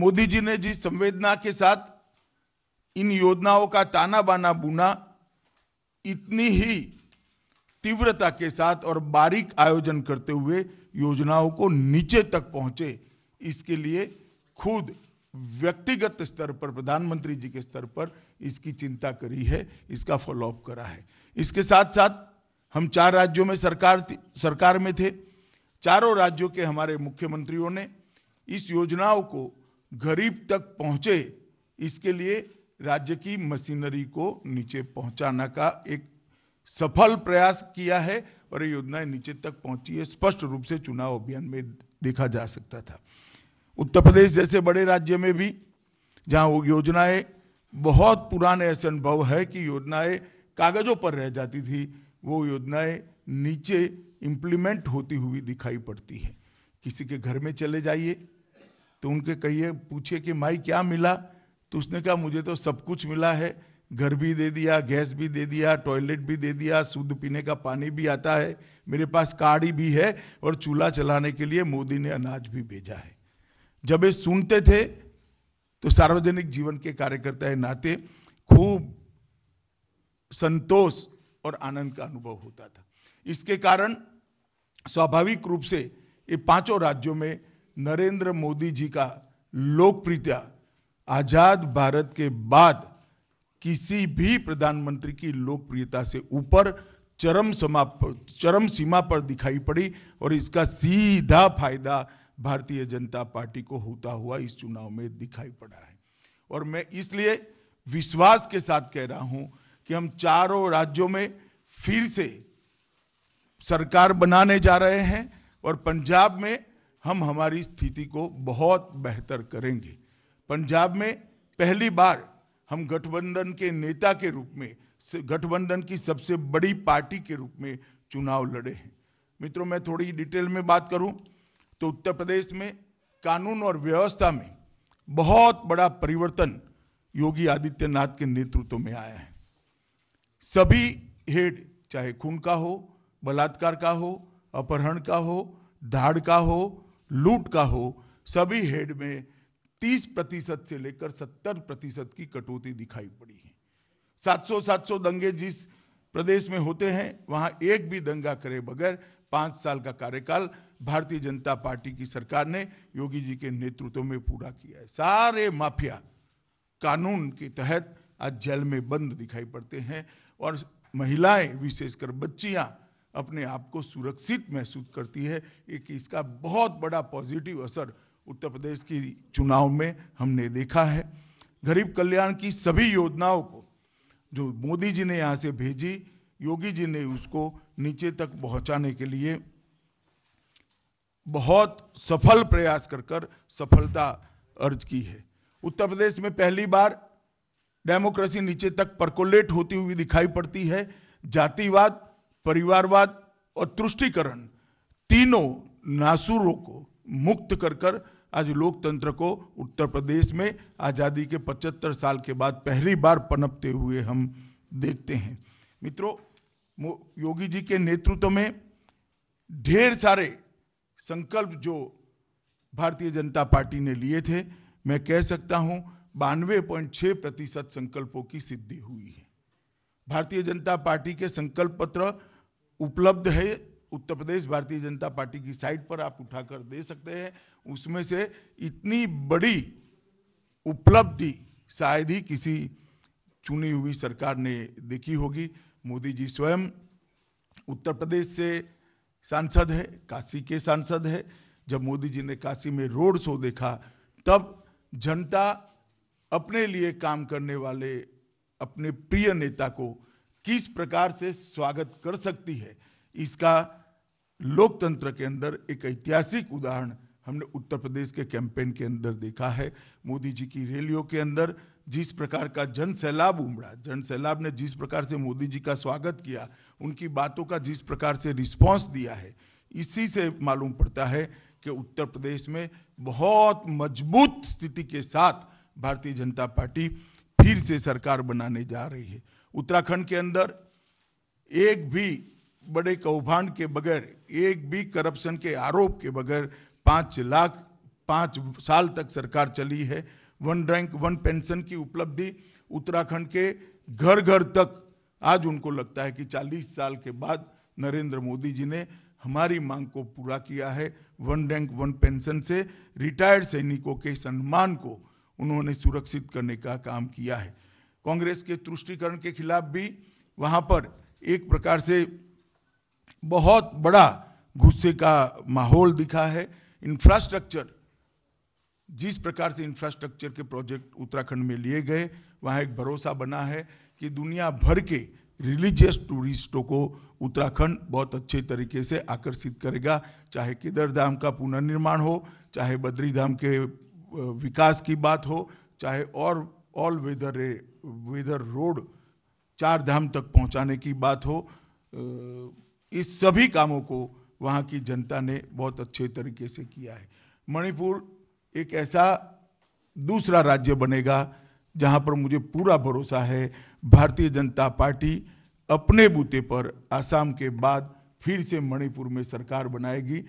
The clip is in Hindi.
मोदी जी ने जिस संवेदना के साथ इन योजनाओं का ताना बाना बुना इतनी ही तीव्रता के साथ और बारीक आयोजन करते हुए योजनाओं को नीचे तक पहुंचे इसके लिए खुद व्यक्तिगत स्तर पर प्रधानमंत्री जी के स्तर पर इसकी चिंता करी है इसका फॉलोअप करा है इसके साथ साथ हम चार राज्यों में सरकार सरकार में थे चारों राज्यों के हमारे मुख्यमंत्रियों ने इस योजनाओं को गरीब तक पहुंचे इसके लिए राज्य की मशीनरी को नीचे पहुंचाना का एक सफल प्रयास किया है और ये योजनाएं नीचे तक पहुंची है स्पष्ट रूप से चुनाव अभियान में देखा जा सकता था उत्तर प्रदेश जैसे बड़े राज्य में भी जहां वो योजनाएं बहुत पुराने ऐसे अनुभव है कि योजनाएं कागजों पर रह जाती थी वो योजनाएं नीचे इंप्लीमेंट होती हुई दिखाई पड़ती है किसी के घर में चले जाइए तो उनके कहिए पूछिए कि माई क्या मिला तो उसने कहा मुझे तो सब कुछ मिला है घर भी दे दिया गैस भी दे दिया टॉयलेट भी दे दिया शुद्ध पीने का पानी भी आता है मेरे पास काड़ी भी है और चूल्हा चलाने के लिए मोदी ने अनाज भी भेजा है जब ये सुनते थे तो सार्वजनिक जीवन के कार्यकर्ता है नाते खूब संतोष और आनंद का अनुभव होता था इसके कारण स्वाभाविक रूप से ये पांचों राज्यों में नरेंद्र मोदी जी का लोकप्रियता आजाद भारत के बाद किसी भी प्रधानमंत्री की लोकप्रियता से ऊपर चरम समाप्त चरम सीमा पर दिखाई पड़ी और इसका सीधा फायदा भारतीय जनता पार्टी को होता हुआ इस चुनाव में दिखाई पड़ा है और मैं इसलिए विश्वास के साथ कह रहा हूं कि हम चारों राज्यों में फिर से सरकार बनाने जा रहे हैं और पंजाब में हम हमारी स्थिति को बहुत बेहतर करेंगे पंजाब में पहली बार हम गठबंधन के नेता के रूप में गठबंधन की सबसे बड़ी पार्टी के रूप में चुनाव लड़े हैं मित्रों मैं थोड़ी डिटेल में बात करूं तो उत्तर प्रदेश में कानून और व्यवस्था में बहुत बड़ा परिवर्तन योगी आदित्यनाथ के नेतृत्व में आया है सभी हेड चाहे खून का हो बलात्कार का हो अपहरण का हो धाड़ का हो लूट का हो सभी हेड में 30 प्रतिशत से लेकर 70 प्रतिशत की कटौती दिखाई पड़ी है 700 700 दंगे जिस प्रदेश में होते हैं वहां एक भी दंगा करे बगैर पांच साल का कार्यकाल भारतीय जनता पार्टी की सरकार ने योगी जी के नेतृत्व में पूरा किया है सारे माफिया कानून के तहत आज जेल में बंद दिखाई पड़ते हैं और महिलाएं विशेषकर बच्चियां अपने आप को सुरक्षित महसूस करती है एक इसका बहुत बड़ा पॉजिटिव असर उत्तर प्रदेश की चुनाव में हमने देखा है गरीब कल्याण की सभी योजनाओं को जो मोदी जी ने यहाँ से भेजी योगी जी ने उसको नीचे तक पहुँचाने के लिए बहुत सफल प्रयास कर कर सफलता अर्ज की है उत्तर प्रदेश में पहली बार डेमोक्रेसी नीचे तक परकोलेट होती हुई दिखाई पड़ती है जातिवाद परिवारवाद और तुष्टिकरण तीनों नासुरों को मुक्त कर कर आज लोकतंत्र को उत्तर प्रदेश में आज़ादी के 75 साल के बाद पहली बार पनपते हुए हम देखते हैं मित्रों योगी जी के नेतृत्व में ढेर सारे संकल्प जो भारतीय जनता पार्टी ने लिए थे मैं कह सकता हूं बानवे पॉइंट छह प्रतिशत संकल्पों की सिद्धि हुई है भारतीय जनता पार्टी के संकल्प पत्र उपलब्ध है उत्तर प्रदेश भारतीय जनता पार्टी की साइट पर आप उठाकर दे सकते हैं उसमें से इतनी बड़ी उपलब्धि शायद ही किसी चुनी हुई सरकार ने देखी होगी मोदी जी स्वयं उत्तर प्रदेश से सांसद है काशी के सांसद है जब मोदी जी ने काशी में रोड शो देखा तब जनता अपने लिए काम करने वाले अपने प्रिय नेता को किस प्रकार से स्वागत कर सकती है इसका लोकतंत्र के अंदर एक ऐतिहासिक उदाहरण हमने उत्तर प्रदेश के कैंपेन के अंदर देखा है मोदी जी की रैलियों के अंदर जिस प्रकार का जन सैलाब उमड़ा जन सैलाब ने जिस प्रकार से मोदी जी का स्वागत किया उनकी बातों का जिस प्रकार से रिस्पांस दिया है इसी से मालूम पड़ता है कि उत्तर प्रदेश में बहुत मजबूत स्थिति के साथ भारतीय जनता पार्टी फिर से सरकार बनाने जा रही है उत्तराखंड के अंदर एक भी बड़े कौभांड के बगैर एक भी करप्शन के आरोप के बगैर पांच लाख पांच साल तक सरकार चली है वन रैंक वन पेंशन की उपलब्धि उत्तराखंड के घर घर तक आज उनको लगता है कि 40 साल के बाद नरेंद्र मोदी जी ने हमारी मांग को पूरा किया है वन रैंक वन पेंशन से रिटायर्ड सैनिकों के सम्मान को उन्होंने सुरक्षित करने का काम किया है कांग्रेस के तुष्टिकरण के खिलाफ भी वहां पर एक प्रकार से बहुत बड़ा गुस्से का माहौल दिखा है इंफ्रास्ट्रक्चर जिस प्रकार से इंफ्रास्ट्रक्चर के प्रोजेक्ट उत्तराखंड में लिए गए वहां एक भरोसा बना है कि दुनिया भर के रिलीजियस टूरिस्टों को उत्तराखंड बहुत अच्छे तरीके से आकर्षित करेगा चाहे केदार धाम का पुनर्निर्माण हो चाहे बद्री धाम के विकास की बात हो चाहे और ऑल वेदर वेदर रोड चार धाम तक पहुंचाने की बात हो इस सभी कामों को वहां की जनता ने बहुत अच्छे तरीके से किया है मणिपुर एक ऐसा दूसरा राज्य बनेगा जहां पर मुझे पूरा भरोसा है भारतीय जनता पार्टी अपने बूते पर आसाम के बाद फिर से मणिपुर में सरकार बनाएगी